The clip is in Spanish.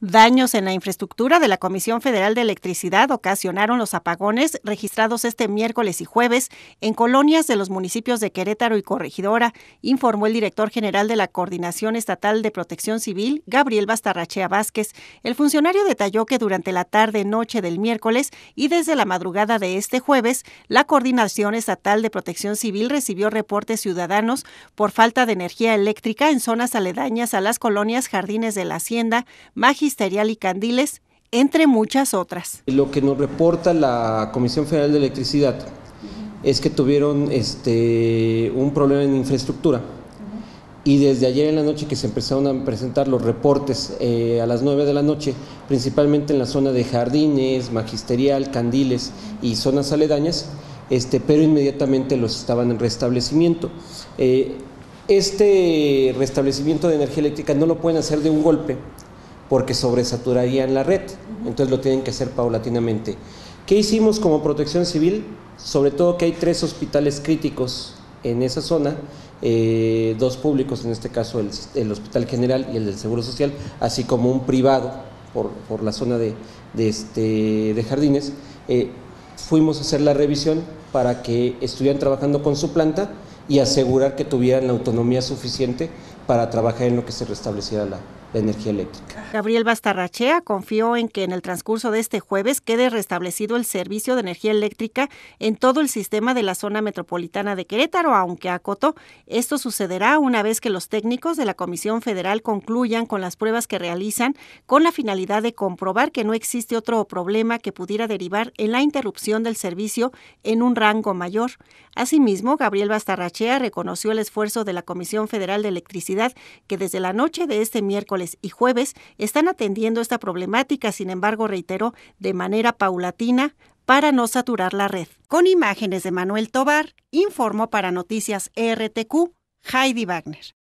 Daños en la infraestructura de la Comisión Federal de Electricidad ocasionaron los apagones registrados este miércoles y jueves en colonias de los municipios de Querétaro y Corregidora, informó el director general de la Coordinación Estatal de Protección Civil, Gabriel Bastarrachea Vázquez. El funcionario detalló que durante la tarde-noche del miércoles y desde la madrugada de este jueves, la Coordinación Estatal de Protección Civil recibió reportes ciudadanos por falta de energía eléctrica en zonas aledañas a las colonias Jardines de la Hacienda, Magi magisterial y candiles, entre muchas otras. Lo que nos reporta la Comisión Federal de Electricidad es que tuvieron este, un problema en infraestructura y desde ayer en la noche que se empezaron a presentar los reportes eh, a las 9 de la noche, principalmente en la zona de jardines, magisterial, candiles y zonas aledañas, este, pero inmediatamente los estaban en restablecimiento. Eh, este restablecimiento de energía eléctrica no lo pueden hacer de un golpe, porque sobresaturarían la red. Entonces lo tienen que hacer paulatinamente. ¿Qué hicimos como protección civil? Sobre todo que hay tres hospitales críticos en esa zona, eh, dos públicos, en este caso el, Hospital General y el del Seguro Social, así como un privado por, por la zona de, este, de jardines. Eh, fuimos a hacer la revisión para que estuvieran trabajando con su planta y asegurar que tuvieran la autonomía suficiente para trabajar en lo que se restableciera la, energía eléctrica. Gabriel Bastarrachea confió en que en el transcurso de este jueves quede restablecido el servicio de energía eléctrica en todo el sistema de la zona metropolitana de Querétaro, aunque a Coto esto sucederá una vez que los técnicos de la Comisión Federal concluyan con las pruebas que realizan con la finalidad de comprobar que no existe otro problema que pudiera derivar en la interrupción del servicio en un rango mayor. Asimismo, Gabriel Bastarrachea reconoció el esfuerzo de la Comisión Federal de Electricidad que desde la noche de este miércoles y jueves están atendiendo esta problemática, sin embargo, reitero, de manera paulatina para no saturar la red. Con imágenes de Manuel Tobar, informó para Noticias RTQ Heidi Wagner.